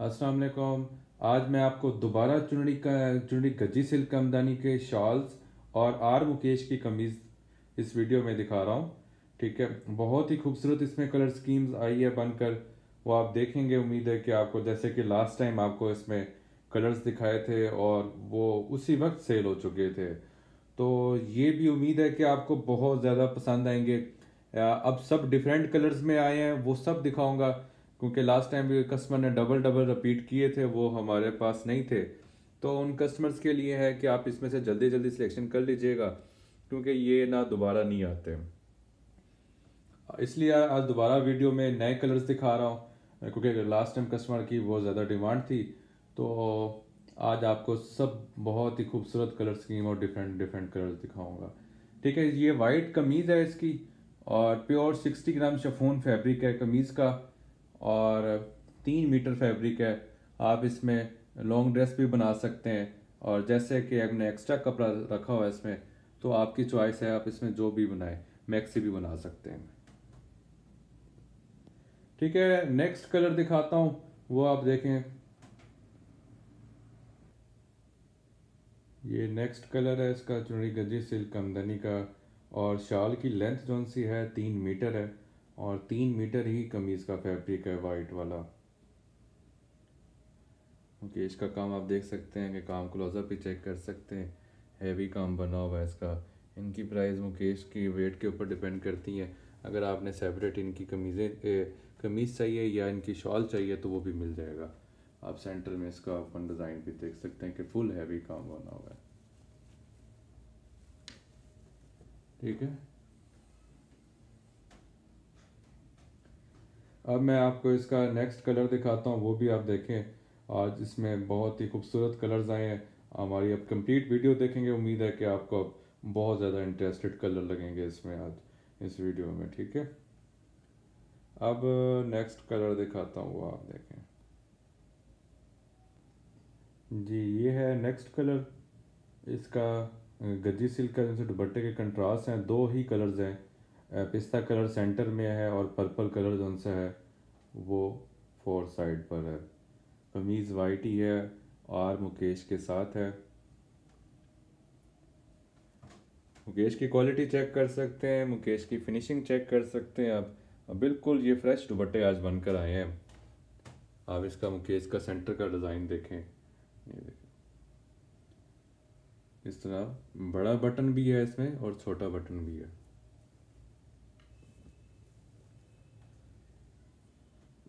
अस्सलाम वालेकुम आज मैं आपको दोबारा चुनड़ी का चुनड़ी गज्जी सिल्क आमदानी के शॉल्स और आर मुकेश की कमीज़ इस वीडियो में दिखा रहा हूँ ठीक है बहुत ही खूबसूरत इसमें कलर स्कीम्स आई है बनकर वो आप देखेंगे उम्मीद है कि आपको जैसे कि लास्ट टाइम आपको इसमें कलर्स दिखाए थे और वो उसी वक्त सेल हो चुके थे तो ये भी उम्मीद है कि आपको बहुत ज़्यादा पसंद आएंगे अब सब डिफरेंट कलर्स में आए हैं वो सब दिखाऊंगा क्योंकि लास्ट टाइम भी कस्टमर ने डबल डबल रिपीट किए थे वो हमारे पास नहीं थे तो उन कस्टमर्स के लिए है कि आप इसमें से जल्दी जल्दी सिलेक्शन कर लीजिएगा क्योंकि ये ना दोबारा नहीं आते इसलिए आज दोबारा वीडियो में नए कलर्स दिखा रहा हूँ क्योंकि लास्ट टाइम कस्टमर की बहुत ज़्यादा डिमांड थी तो आज आपको सब बहुत ही खूबसूरत कलर स्कीम और डिफरेंट डिफरेंट कलर्स दिखाऊंगा ठीक है ये वाइट कमीज़ है इसकी और pure sixty gram chiffon fabric है कमीज़ का और तीन मीटर फैब्रिक है आप इसमें लॉन्ग ड्रेस भी बना सकते हैं और जैसे कि आपने एक्स्ट्रा कपड़ा रखा हुआ है इसमें तो आपकी चॉइस है आप इसमें जो भी बनाए मैक्सी भी बना सकते हैं ठीक है नेक्स्ट कलर दिखाता हूँ वो आप देखें ये नेक्स्ट कलर है इसका चुनरी गंजी सिल्क आमदनी का और शाल की लेंथ जो सी है तीन मीटर है और तीन मीटर ही कमीज़ का फैब्रिक है वाइट वाला ओके इसका काम आप देख सकते हैं कि काम क्लोजअप भी चेक कर सकते हैं हैवी काम बना हुआ है इसका इनकी प्राइस मुकेश की वेट के ऊपर डिपेंड करती है अगर आपने सेपरेट इनकी कमीज़ें कमीज़ चाहिए या इनकी शॉल चाहिए तो वो भी मिल जाएगा आप सेंटर में इसका अपन डिज़ाइन भी देख सकते हैं कि फुल हैवी काम बना हुआ है ठीक है अब मैं आपको इसका नेक्स्ट कलर दिखाता हूँ वो भी आप देखें आज इसमें बहुत ही खूबसूरत कलर्स आए हैं हमारी अब कंप्लीट वीडियो देखेंगे उम्मीद है कि आपको अब बहुत ज़्यादा इंटरेस्टेड कलर लगेंगे इसमें आज इस वीडियो में ठीक है अब नेक्स्ट कलर दिखाता हूँ वो आप देखें जी ये है नेक्स्ट कलर इसका गजी सिल्क का जैसे दुपट्टे के कंट्रास्ट हैं दो ही कलर्स हैं पिस्ता कलर सेंटर में है और पर्पल कलर जो सा है वो फोर साइड पर है कमीज़ वाइट ही है और मुकेश के साथ है मुकेश की क्वालिटी चेक कर सकते हैं मुकेश की फिनिशिंग चेक कर सकते हैं आप बिल्कुल ये फ्रेश दुबट्टे आज बनकर आए हैं आप इसका मुकेश का सेंटर का डिज़ाइन देखें ये देखें इस तरह बड़ा बटन भी है इसमें और छोटा बटन भी है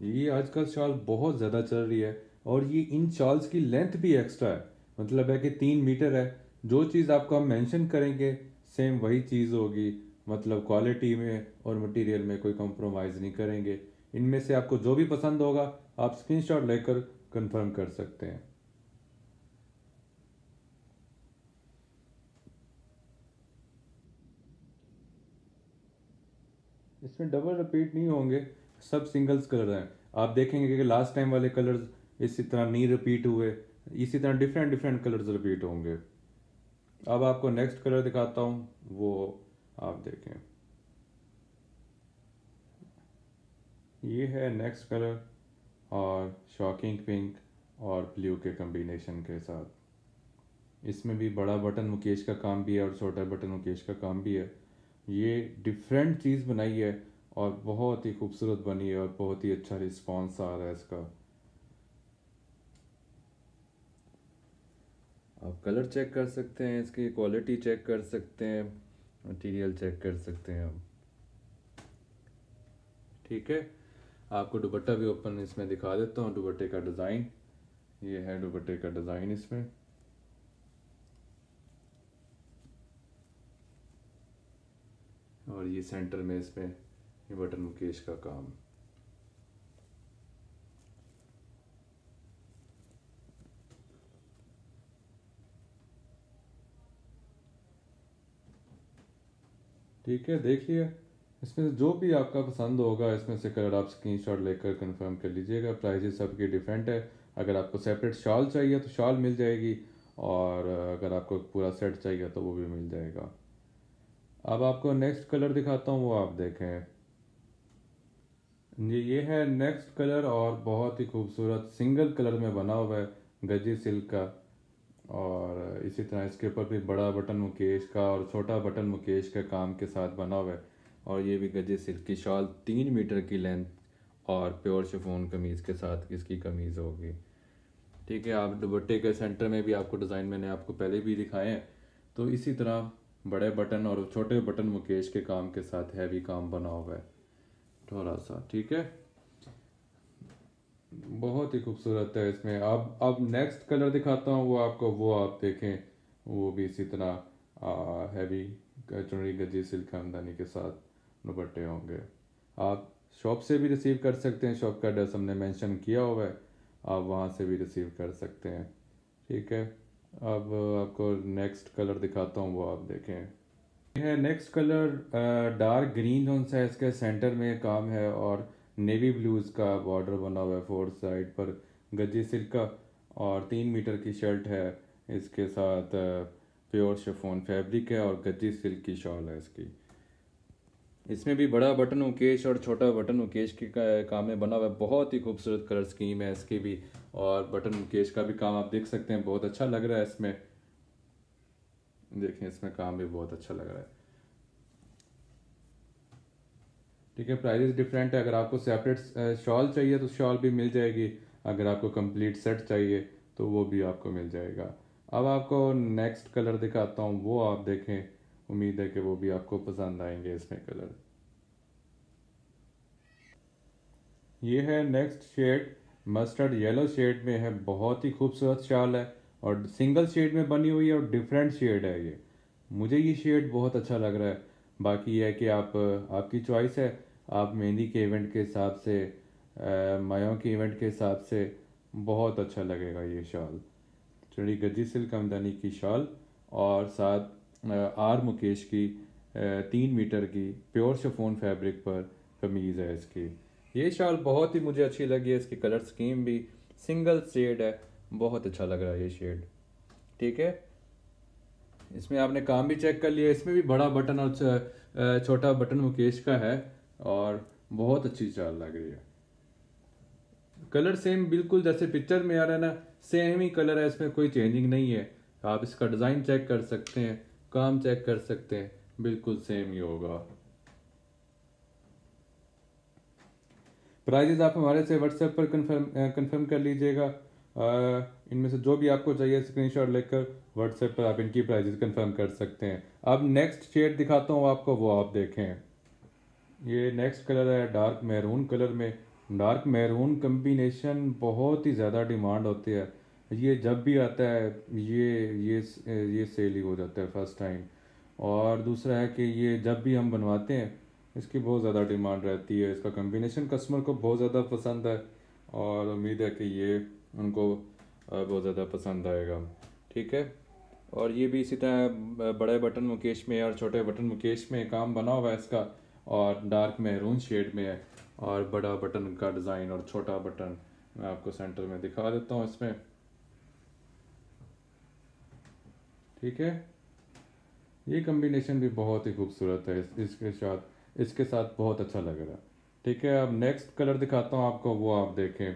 ये आजकल शॉल बहुत ज़्यादा चल रही है और ये इन शॉल्स की लेंथ भी एक्स्ट्रा है मतलब है कि तीन मीटर है जो चीज़ आपको हम मैंशन करेंगे सेम वही चीज़ होगी मतलब क्वालिटी में और मटेरियल में कोई कॉम्प्रोमाइज़ नहीं करेंगे इनमें से आपको जो भी पसंद होगा आप स्क्रीनशॉट लेकर कंफर्म कर सकते हैं इसमें डबल रिपीट नहीं होंगे सब सिंगल्स कलर हैं आप देखेंगे कि लास्ट टाइम वाले कलर्स इसी तरह नहीं रिपीट हुए इसी तरह डिफरेंट डिफरेंट कलर्स रिपीट होंगे अब आपको नेक्स्ट कलर दिखाता हूँ वो आप देखें ये है नेक्स्ट कलर और शॉकिंग पिंक और ब्लू के कम्बिनेशन के साथ इसमें भी बड़ा बटन मुकेश का काम भी है और छोटा बटन मुकेश का काम भी है ये डिफरेंट चीज़ बनाई है और बहुत ही खूबसूरत बनी है और बहुत ही अच्छा रिस्पॉन्स आ रहा है इसका आप कलर चेक कर सकते हैं इसकी क्वालिटी चेक कर सकते हैं मटेरियल चेक कर सकते हैं आप ठीक है आपको दुपट्टा भी ओपन इसमें दिखा देता हूँ दुपट्टे का डिज़ाइन ये है दुपट्टे का डिज़ाइन इसमें और ये सेंटर में इसमें ये बटन मुकेश का काम ठीक है देखिए इसमें से जो भी आपका पसंद होगा इसमें से कलर आप स्क्रीन शॉट लेकर कंफर्म कर लीजिएगा प्राइजेस सबकी डिफरेंट है अगर आपको सेपरेट शॉल चाहिए तो शॉल मिल जाएगी और अगर आपको पूरा सेट चाहिए तो वो भी मिल जाएगा अब आपको नेक्स्ट कलर दिखाता हूँ वो आप देखें ये ये है नेक्स्ट कलर और बहुत ही खूबसूरत सिंगल कलर में बना हुआ है गजी सिल्क का और इसी तरह इसके ऊपर भी बड़ा बटन मुकेश का और छोटा बटन मुकेश का काम के साथ बना हुआ है और ये भी गजे सिल्क की शॉल तीन मीटर की लेंथ और प्योर शिफोन कमीज़ के साथ इसकी कमीज़ होगी ठीक है आप दुबट्टे के सेंटर में भी आपको डिज़ाइन मैंने आपको पहले भी दिखाए हैं तो इसी तरह बड़े बटन और छोटे बटन मुकेश के काम के साथ हैवी काम बना हुआ है थोड़ा सा ठीक है बहुत ही खूबसूरत है इसमें अब अब नेक्स्ट कलर दिखाता हूँ वो आपको वो आप देखें वो भी इसी तरह हैवी चुनरी गजी सिल्क आमदनी के साथ दुपट्टे होंगे आप शॉप से भी रिसीव कर सकते हैं शॉप का एड्रेस हमने मेंशन किया हुआ है आप वहाँ से भी रिसीव कर सकते हैं ठीक है अब आपको नेक्स्ट कलर दिखाता हूँ वो आप देखें है नेक्स्ट कलर डार्क ग्रीन जो सा है इसके सेंटर में काम है और नेवी ब्लूज का बॉर्डर बना हुआ है फोर साइड पर गजी सिल्क का और तीन मीटर की शर्ट है इसके साथ प्योर शेफोन फैब्रिक है और गजी सिल्क की शॉल है इसकी इसमें भी बड़ा बटन उकेश और छोटा बटन उकेश के का, काम में बना हुआ है बहुत ही खूबसूरत कलर स्कीम है इसकी भी और बटन उकेश का भी काम आप देख सकते हैं बहुत अच्छा लग रहा है इसमें देखें इसमें काम भी बहुत अच्छा लग रहा है ठीक है प्राइजेस डिफरेंट है अगर आपको सेपरेट शॉल चाहिए तो शॉल भी मिल जाएगी अगर आपको कंप्लीट सेट चाहिए तो वो भी आपको मिल जाएगा अब आपको नेक्स्ट कलर दिखाता हूँ वो आप देखें उम्मीद है कि वो भी आपको पसंद आएंगे इसमें कलर ये है next shade mustard yellow shade में है बहुत ही खूबसूरत शॉल है और सिंगल शेड में बनी हुई है और डिफरेंट शेड है ये मुझे ये शेड बहुत अच्छा लग रहा है बाकी यह है कि आप आपकी चॉइस है आप मेहंदी के इवेंट के हिसाब से मायो के इवेंट के हिसाब से बहुत अच्छा लगेगा ये शॉल चड़ी गद्दी सिल्क आमदनी की शॉल और साथ आर मुकेश की तीन मीटर की प्योर शफोन फैब्रिक पर कमीज़ है इसकी ये शॉल बहुत ही मुझे अच्छी लगी है इसकी कलर स्कीम भी सिंगल शेड है बहुत अच्छा लग रहा है ये शेड ठीक है इसमें आपने काम भी चेक कर लिया इसमें भी बड़ा बटन और छोटा बटन मुकेश का है और बहुत अच्छी चाल लग रही है कलर सेम बिल्कुल जैसे पिक्चर में आ रहा है ना सेम ही कलर है इसमें कोई चेंजिंग नहीं है आप इसका डिज़ाइन चेक कर सकते हैं काम चेक कर सकते हैं बिल्कुल सेम ही होगा प्राइजेज आप हमारे से व्हाट्सएप पर कंफर्म कंफर्म कर लीजिएगा इनमें से जो भी आपको चाहिए स्क्रीनशॉट लेकर व्हाट्सएप पर आप इनकी प्राइजेस कंफर्म कर सकते हैं अब नेक्स्ट शेड दिखाता हूँ आपको वो आप देखें ये नेक्स्ट कलर है डार्क मैरून कलर में डार्क मैरून कम्बिनेशन बहुत ही ज़्यादा डिमांड होती है ये जब भी आता है ये ये ये सेल ही हो जाता है फर्स्ट टाइम और दूसरा है कि ये जब भी हम बनवाते हैं इसकी बहुत ज़्यादा डिमांड रहती है इसका कम्बिनेशन कस्टमर को बहुत ज़्यादा पसंद है और उम्मीद है कि ये उनको बहुत ज़्यादा पसंद आएगा ठीक है और ये भी इसी तरह बड़े बटन मुकेश में और छोटे बटन मुकेश में काम बना हुआ है इसका और डार्क मेहरून शेड में है और बड़ा बटन का डिज़ाइन और छोटा बटन मैं आपको सेंटर में दिखा देता हूँ इसमें ठीक है ये कम्बिनेशन भी बहुत ही खूबसूरत है इसके साथ इसके साथ बहुत अच्छा लग रहा है ठीक है अब नेक्स्ट कलर दिखाता हूँ आपको वो आप देखें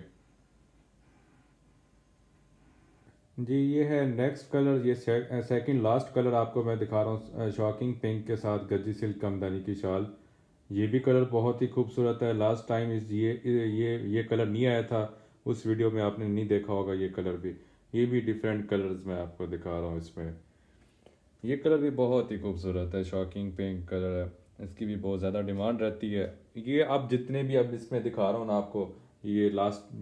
जी ये है नेक्स्ट कलर ये सेकंड लास्ट कलर आपको मैं दिखा रहा हूँ शॉकिंग पिंक eh, के साथ गजी सिल्क कमदानी की शाल ये भी कलर बहुत ही खूबसूरत है लास्ट टाइम इस ये ये ये कलर नहीं आया था उस वीडियो में आपने नहीं देखा होगा ये कलर भी ये भी डिफरेंट कलर्स मैं आपको दिखा रहा हूँ इसमें ये कलर भी बहुत ही खूबसूरत है शॉकिंग पिंक कलर है इसकी भी बहुत ज़्यादा डिमांड रहती है ये आप जितने भी अब इसमें दिखा रहा हूँ ना आपको ये लास्ट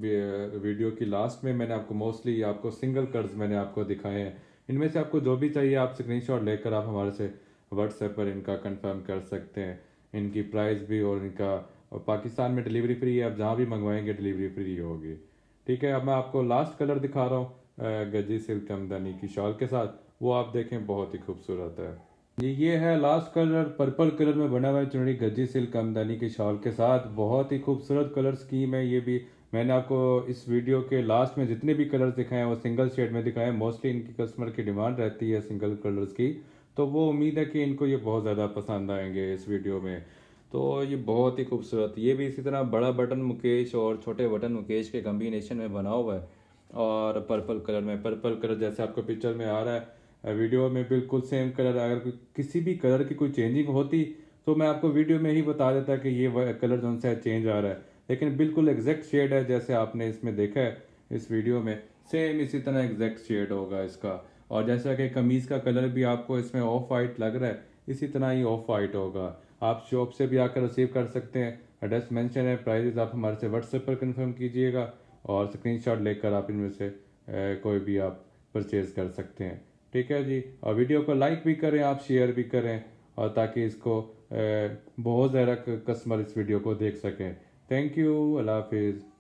वीडियो की लास्ट में मैंने आपको मोस्टली आपको सिंगल कर्ज मैंने आपको दिखाए हैं इनमें से आपको जो भी चाहिए आप स्क्रीनशॉट लेकर आप हमारे से व्हाट्सएप पर इनका कंफर्म कर सकते हैं इनकी प्राइस भी और इनका और पाकिस्तान में डिलीवरी फ्री है आप जहाँ भी मंगवाएंगे डिलीवरी फ्री होगी ठीक है अब मैं आपको लास्ट कलर दिखा रहा हूँ गजी सिल्क आमदनी की शॉल के साथ वो आप देखें बहुत ही खूबसूरत है ये ये है लास्ट कलर पर्पल कलर में बना हुआ है चुनरी गज्जी सिल्क आमदानी के शॉल के साथ बहुत ही खूबसूरत कलर स्कीम है ये भी मैंने आपको इस वीडियो के लास्ट में जितने भी कलर्स दिखाए हैं वो सिंगल शेड में दिखाए हैं मोस्टली इनकी कस्टमर की डिमांड रहती है सिंगल कलर्स की तो वो उम्मीद है कि इनको ये बहुत ज़्यादा पसंद आएंगे इस वीडियो में तो ये बहुत ही खूबसूरत ये भी इसी तरह बड़ा बटन मुकेश और छोटे बटन मुकेश के कम्बिनेशन में बना हुआ है और पर्पल कलर में पर्पल कलर जैसे आपको पिक्चर में आ रहा है वीडियो में बिल्कुल सेम कलर अगर किसी भी कलर की कोई चेंजिंग होती तो मैं आपको वीडियो में ही बता देता कि ये कलर जो है चेंज आ रहा है लेकिन बिल्कुल एग्जैक्ट शेड है जैसे आपने इसमें देखा है इस वीडियो में सेम इसी तरह एग्जैक्ट शेड होगा इसका और जैसा कि कमीज़ का कलर भी आपको इसमें ऑफ वाइट लग रहा है इसी तरह ही ऑफ वाइट होगा आप शॉप से भी आकर रिसीव कर सकते हैं एड्रेस मेंशन है प्राइजेज आप हमारे से व्हाट्सएप पर कंफर्म कीजिएगा और स्क्रीनशॉट लेकर आप इनमें से कोई भी आप परचेज़ कर सकते हैं ठीक है जी और वीडियो को लाइक भी करें आप शेयर भी करें और ताकि इसको बहुत ज़्यादा कस्टमर इस वीडियो को देख सकें थैंक यू अल्लाह हाफिज़